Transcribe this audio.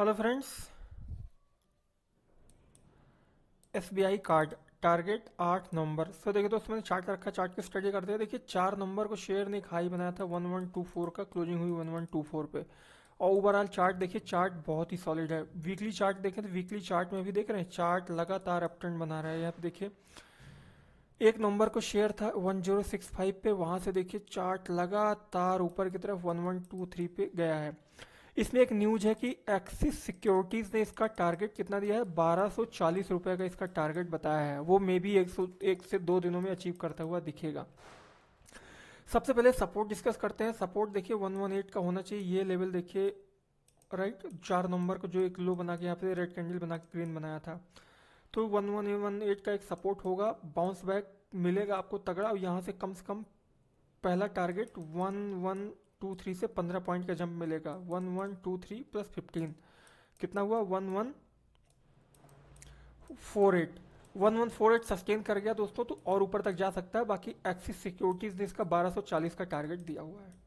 hello friends SBI card target आठ number sir देखिए दोस्तों मैंने चार्ट रखा चार्ट की स्टडी करते हैं देखिए चार नंबर को शेयर ने खाई बनाया था वन वन टू फोर का क्लोजिंग हुई वन वन टू फोर पे और ओवरऑल चार्ट देखिए चार्ट बहुत ही सॉलिड है वीकली चार्ट देखें तो वीकली चार्ट में भी देख रहे हैं चार्ट लगातार अपट्रेंड बना रहा है यहाँ पे देखिए एक नंबर को शेयर था 1065 पे वहां से देखिए चार्ट लगातार ऊपर की तरफ 1123 पे गया है इसमें एक न्यूज है कि एक्सिस सिक्योरिटीज़ ने इसका टारगेट कितना दिया है बारह सौ चालीस का इसका टारगेट बताया है वो मे बी एक सौ एक से दो दिनों में अचीव करता हुआ दिखेगा सबसे पहले सपोर्ट डिस्कस करते हैं सपोर्ट देखिए वन वन एट का होना चाहिए ये लेवल देखिए राइट चार नंबर को जो एक लो बना के यहाँ पे रेड कैंडल बना के ग्रीन बनाया था तो वन वन वन एट का एक सपोर्ट होगा बाउंस बैक मिलेगा आपको तगड़ा और यहाँ से कम से कम पहला target one one two three से पंद्रह पॉइंट का जंप मिलेगा one one two three plus fifteen कितना हुआ one one four eight one one four eight sustain कर गया दोस्तों तो और ऊपर तक जा सकता है बाकी एक्सिस सिक्योरिटीज़ ने इसका बारह सौ चालीस का टारगेट दिया हुआ है